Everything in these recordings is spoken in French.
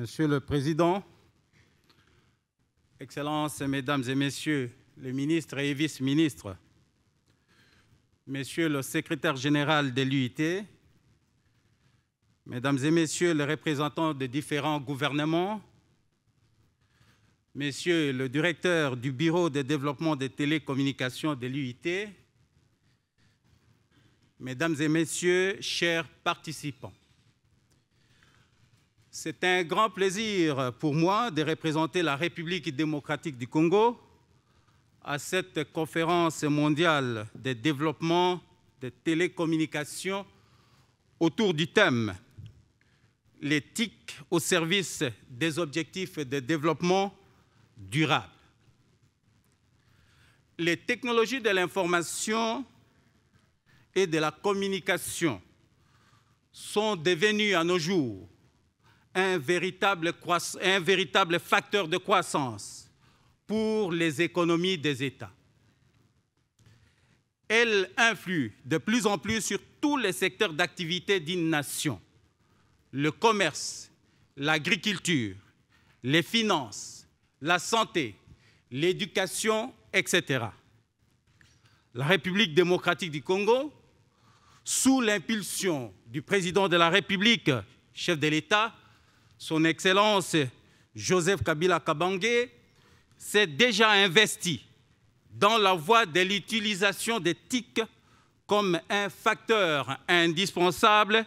Monsieur le Président, Excellences, Mesdames et Messieurs les ministres et vice-ministres, Monsieur le Secrétaire général de l'UIT, Mesdames et Messieurs les représentants des différents gouvernements, Monsieur le Directeur du Bureau de développement des télécommunications de l'UIT, Mesdames et Messieurs, chers participants. C'est un grand plaisir pour moi de représenter la République démocratique du Congo à cette conférence mondiale de développement des télécommunications autour du thème l'éthique au service des objectifs de développement durable. Les technologies de l'information et de la communication sont devenues à nos jours un véritable, facteur de croissance pour les économies des États. Elle influe de plus en plus sur tous les secteurs d'activité d'une nation, le commerce, l'agriculture, les finances, la santé, l'éducation, etc. La République démocratique du Congo, sous l'impulsion du président de la République, chef de l'État, son Excellence Joseph Kabila Kabangé s'est déjà investi dans la voie de l'utilisation des TIC comme un facteur indispensable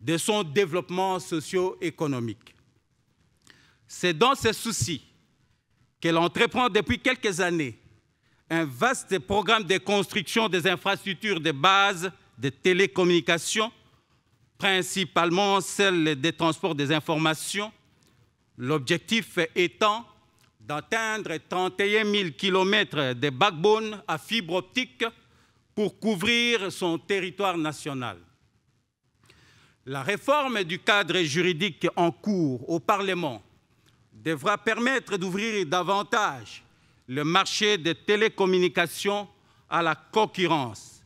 de son développement socio-économique. C'est dans ce souci qu'elle entreprend depuis quelques années un vaste programme de construction des infrastructures de base de télécommunications principalement celle des transports des informations, l'objectif étant d'atteindre 31 000 km de backbone à fibre optique pour couvrir son territoire national. La réforme du cadre juridique en cours au Parlement devra permettre d'ouvrir davantage le marché des télécommunications à la concurrence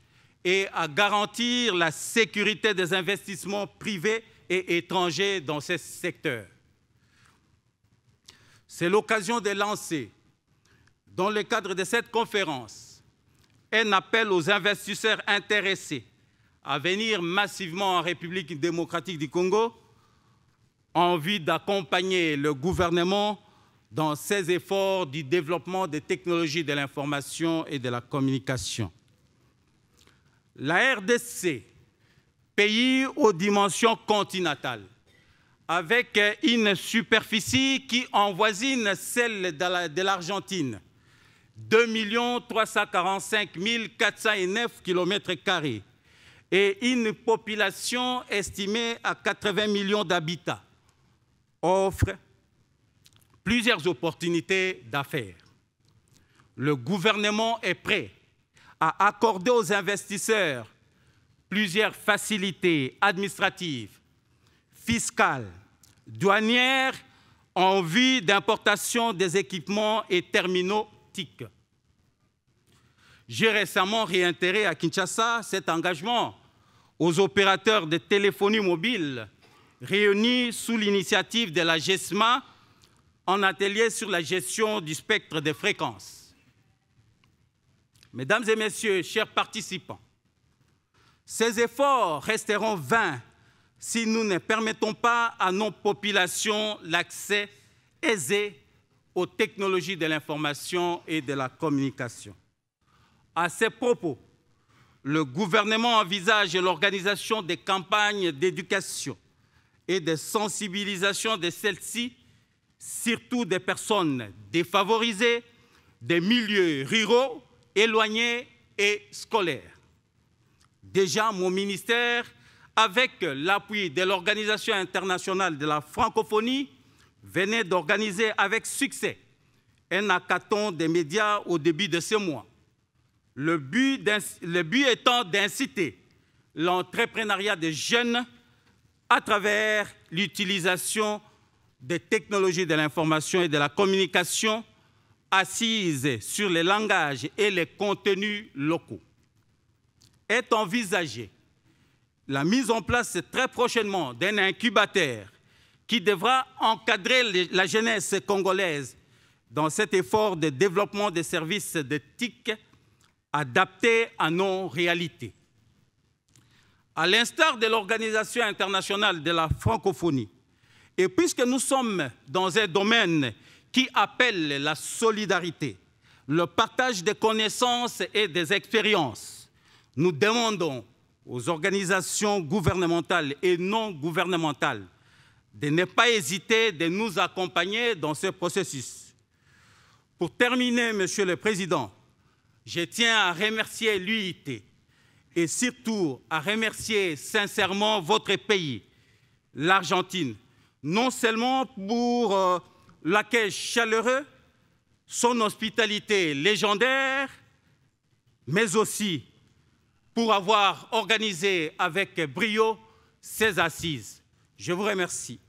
et à garantir la sécurité des investissements privés et étrangers dans ces secteurs. C'est l'occasion de lancer, dans le cadre de cette conférence, un appel aux investisseurs intéressés à venir massivement en République démocratique du Congo en vue d'accompagner le gouvernement dans ses efforts du développement des technologies de l'information et de la communication. La RDC, pays aux dimensions continentales, avec euh, une superficie qui envoisine celle de l'Argentine, 2 345 409 km et une population estimée à 80 millions d'habitants, offre plusieurs opportunités d'affaires. Le gouvernement est prêt a accordé aux investisseurs plusieurs facilités administratives, fiscales, douanières en vue d'importation des équipements et terminaux TIC. J'ai récemment réintégré à Kinshasa cet engagement aux opérateurs de téléphonie mobile réunis sous l'initiative de la GESMA en atelier sur la gestion du spectre des fréquences. Mesdames et messieurs, chers participants, ces efforts resteront vains si nous ne permettons pas à nos populations l'accès aisé aux technologies de l'information et de la communication. À ces propos, le gouvernement envisage l'organisation des campagnes d'éducation et de sensibilisation de celles-ci, surtout des personnes défavorisées, des milieux ruraux éloigné et scolaire. Déjà, mon ministère, avec l'appui de l'Organisation internationale de la francophonie, venait d'organiser avec succès un hackathon des médias au début de ce mois. Le but, le but étant d'inciter l'entrepreneuriat des jeunes à travers l'utilisation des technologies de l'information et de la communication assise sur les langages et les contenus locaux. Est envisagée la mise en place très prochainement d'un incubateur qui devra encadrer la jeunesse congolaise dans cet effort de développement des services de adaptés à nos réalités. À l'instar de l'Organisation internationale de la francophonie, et puisque nous sommes dans un domaine qui appelle la solidarité, le partage des connaissances et des expériences. Nous demandons aux organisations gouvernementales et non gouvernementales de ne pas hésiter de nous accompagner dans ce processus. Pour terminer, Monsieur le Président, je tiens à remercier l'UIT et surtout à remercier sincèrement votre pays, l'Argentine, non seulement pour euh, l'accueil chaleureux, son hospitalité légendaire, mais aussi pour avoir organisé avec brio ses assises. Je vous remercie.